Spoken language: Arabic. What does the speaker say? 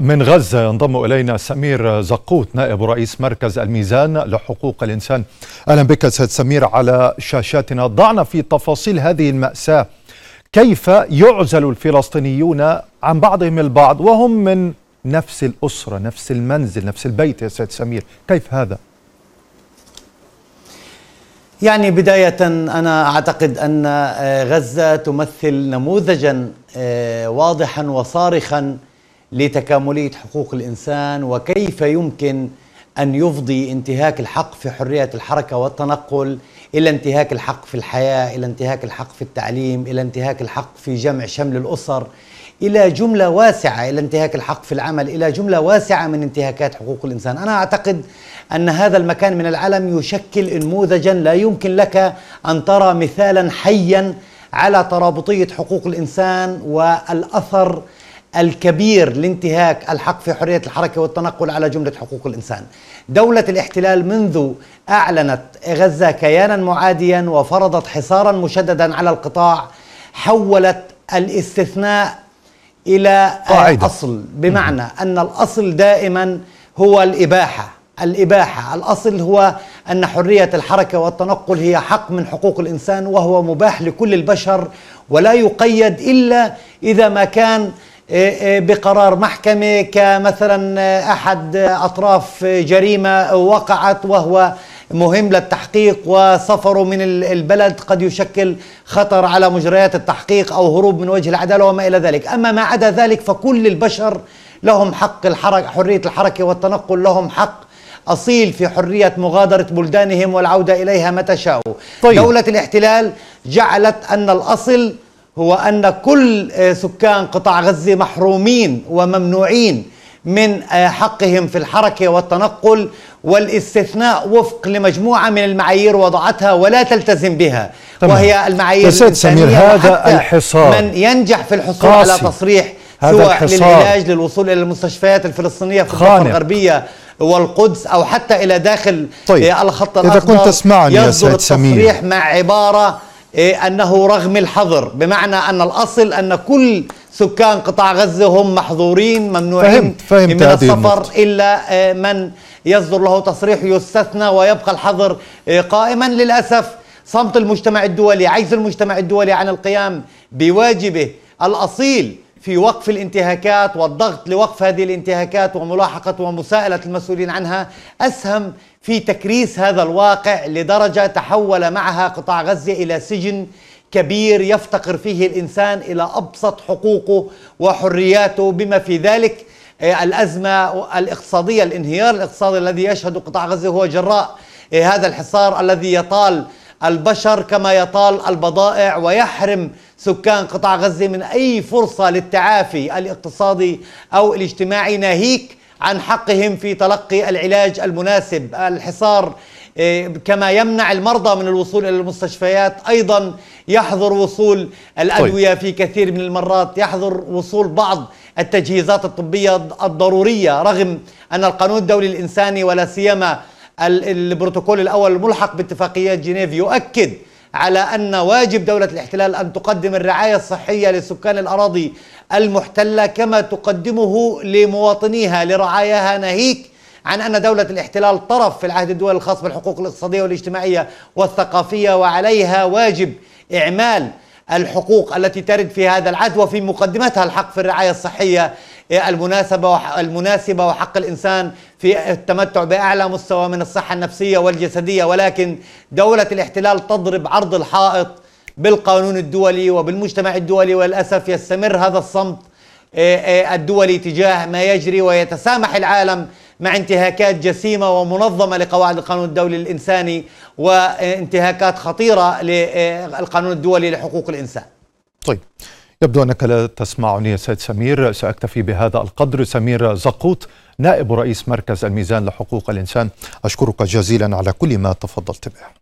من غزة ينضم إلينا سمير زقوت نائب رئيس مركز الميزان لحقوق الإنسان أهلا بك سيد سمير على شاشاتنا ضعنا في تفاصيل هذه المأساة كيف يعزل الفلسطينيون عن بعضهم البعض وهم من نفس الأسرة نفس المنزل نفس البيت يا سيد سمير كيف هذا؟ يعني بداية أنا أعتقد أن آه، غزة تمثل نموذجا آه، واضحا وصارخا لتكامليه حقوق الانسان وكيف يمكن ان يفضي انتهاك الحق في حريه الحركه والتنقل الى انتهاك الحق في الحياه، الى انتهاك الحق في التعليم، الى انتهاك الحق في جمع شمل الاسر، الى جمله واسعه، الى انتهاك الحق في العمل، الى جمله واسعه من انتهاكات حقوق الانسان، انا اعتقد ان هذا المكان من العالم يشكل انموذجا لا يمكن لك ان ترى مثالا حيا على ترابطيه حقوق الانسان والاثر الكبير لانتهاك الحق في حرية الحركة والتنقل على جملة حقوق الإنسان دولة الاحتلال منذ أعلنت غزة كيانا معاديا وفرضت حصارا مشددا على القطاع حولت الاستثناء إلى قاعدة. أصل بمعنى أن الأصل دائما هو الإباحة الإباحة الأصل هو أن حرية الحركة والتنقل هي حق من حقوق الإنسان وهو مباح لكل البشر ولا يقيد إلا إذا ما كان إيه، إيه، بقرار محكمه كمثلا احد اطراف جريمه وقعت وهو مهم للتحقيق وسفره من البلد قد يشكل خطر على مجريات التحقيق او هروب من وجه العداله وما الى ذلك، اما ما عدا ذلك فكل البشر لهم حق الحركه حريه الحركه والتنقل لهم حق أصيل في حرية مغادرة بلدانهم والعودة إليها متى شاءوا طيب. دولة الاحتلال جعلت أن الأصل هو أن كل آه، سكان قطاع غزة محرومين وممنوعين من آه، حقهم في الحركة والتنقل والاستثناء وفق لمجموعة من المعايير وضعتها ولا تلتزم بها طبعا. وهي المعايير الإنسانية سمير هذا الحصار من ينجح في الحصول قاسي. على تصريح سواء الحصار. للعلاج للوصول إلى المستشفيات الفلسطينية في الضفة الغربية والقدس أو حتى إلى داخل طيب. آه، الخط الأخضر إذا كنت تسمعني يا سيد سمير مع عبارة إيه؟ أنه رغم الحظر بمعنى أن الأصل أن كل سكان قطاع غزة هم محظورين ممنوعين فهمت فهمت من السفر إلا إيه، من يصدر له تصريح يستثنى ويبقى الحظر إيه، قائما للأسف صمت المجتمع الدولي عجز المجتمع الدولي عن القيام بواجبه الأصيل في وقف الانتهاكات والضغط لوقف هذه الانتهاكات وملاحقة ومساءلة المسؤولين عنها أسهم في تكريس هذا الواقع لدرجة تحول معها قطاع غزة إلى سجن كبير يفتقر فيه الإنسان إلى أبسط حقوقه وحرياته بما في ذلك آه، الأزمة الاقتصادية الانهيار الاقتصادي الذي يشهد قطاع غزة هو جراء آه، هذا الحصار الذي يطال البشر كما يطال البضائع ويحرم سكان قطاع غزة من أي فرصة للتعافي الاقتصادي أو الاجتماعي ناهيك عن حقهم في تلقي العلاج المناسب الحصار آه، كما يمنع المرضى من الوصول الى المستشفيات ايضا يحظر وصول الادويه طيب. في كثير من المرات يحظر وصول بعض التجهيزات الطبيه الضروريه رغم ان القانون الدولي الانساني ولا سيما البروتوكول الاول الملحق باتفاقيات جنيف يؤكد على أن واجب دولة الاحتلال أن تقدم الرعاية الصحية لسكان الأراضي المحتلة كما تقدمه لمواطنيها لرعاياها ناهيك عن أن دولة الاحتلال طرف في العهد الدولي الخاص بالحقوق الاقتصادية والاجتماعية والثقافية وعليها واجب إعمال الحقوق التي ترد في هذا العهد وفي مقدمتها الحق في الرعاية الصحية إيه، المناسبة المناسبة وحق الإنسان في التمتع بأعلى مستوى من الصحة النفسية والجسدية ولكن دولة الاحتلال تضرب عرض الحائط بالقانون الدولي وبالمجتمع الدولي وللأسف يستمر هذا الصمت إيه، إيه، الدولي تجاه ما يجري ويتسامح العالم مع انتهاكات جسيمه ومنظمه لقواعد القانون الدولي الانساني وانتهاكات خطيره للقانون الدولي لحقوق الانسان. طيب يبدو انك لا تسمعني يا سيد سمير ساكتفي بهذا القدر سمير زقوط نائب رئيس مركز الميزان لحقوق الانسان اشكرك جزيلا على كل ما تفضلت به.